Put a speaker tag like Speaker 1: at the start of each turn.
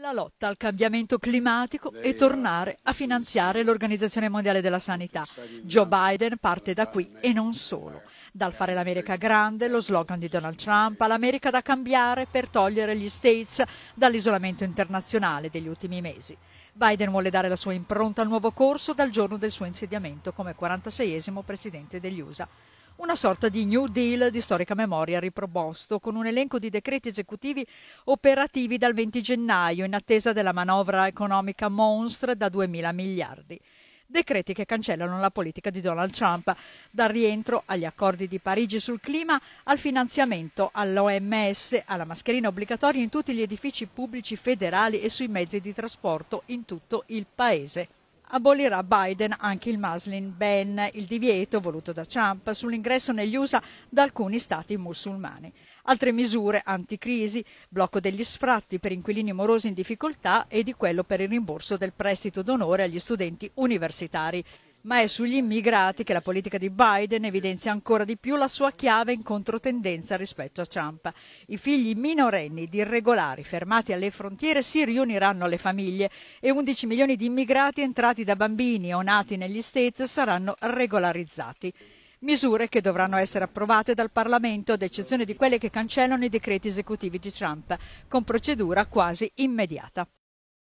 Speaker 1: la lotta al cambiamento climatico e tornare a finanziare l'Organizzazione Mondiale della Sanità. Joe Biden parte da qui e non solo. Dal fare l'America grande, lo slogan di Donald Trump, all'America da cambiare per togliere gli States dall'isolamento internazionale degli ultimi mesi. Biden vuole dare la sua impronta al nuovo corso dal giorno del suo insediamento come 46esimo presidente degli USA una sorta di New Deal di storica memoria riproposto, con un elenco di decreti esecutivi operativi dal 20 gennaio, in attesa della manovra economica monstre da 2.000 miliardi decreti che cancellano la politica di Donald Trump, dal rientro agli accordi di Parigi sul clima al finanziamento all'OMS, alla mascherina obbligatoria in tutti gli edifici pubblici federali e sui mezzi di trasporto in tutto il Paese abolirà Biden anche il Muslim ban, il divieto voluto da Trump sull'ingresso negli USA da alcuni stati musulmani. Altre misure anticrisi, blocco degli sfratti per inquilini morosi in difficoltà e di quello per il rimborso del prestito d'onore agli studenti universitari ma è sugli immigrati che la politica di Biden evidenzia ancora di più la sua chiave in controtendenza rispetto a Trump. I figli minorenni di irregolari fermati alle frontiere si riuniranno alle famiglie e 11 milioni di immigrati entrati da bambini o nati negli States saranno regolarizzati misure che dovranno essere approvate dal Parlamento, ad eccezione di quelle che cancellano i decreti esecutivi di Trump, con procedura quasi immediata.